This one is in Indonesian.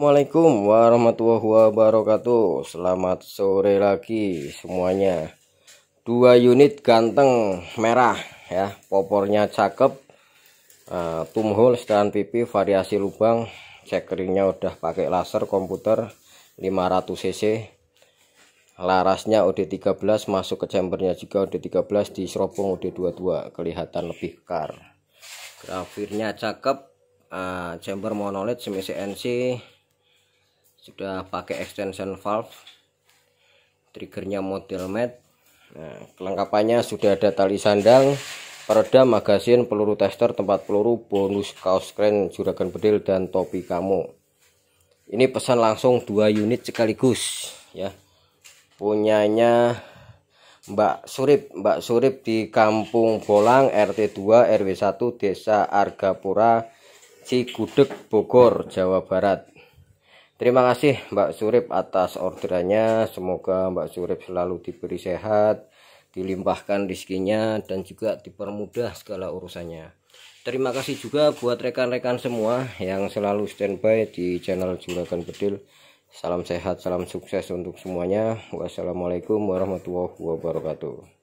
Assalamualaikum warahmatullahi wabarakatuh Selamat sore lagi semuanya Dua unit ganteng merah ya Popornya cakep uh, eh, Tumhul setelan pipi variasi lubang Cekeringnya udah pakai laser komputer 500cc Larasnya OD13 masuk ke chambernya juga OD13 di seropong OD22 Kelihatan lebih kar Grafirnya cakep uh, Chamber monolith semi CNC sudah pakai extension valve triggernya model mat nah, kelengkapannya sudah ada tali sandang pereda magasin peluru tester tempat peluru bonus kaos keren juragan bedil dan topi kamu ini pesan langsung dua unit sekaligus ya punyanya Mbak Surip Mbak Surip di Kampung Bolang RT 2 RW 1 Desa Argapura Cigudeg Bogor Jawa Barat Terima kasih Mbak Surip atas orderannya. Semoga Mbak Surip selalu diberi sehat, dilimpahkan rezekinya dan juga dipermudah segala urusannya. Terima kasih juga buat rekan-rekan semua yang selalu standby di channel Juragan Bedil. Salam sehat, salam sukses untuk semuanya. Wassalamualaikum warahmatullahi wabarakatuh.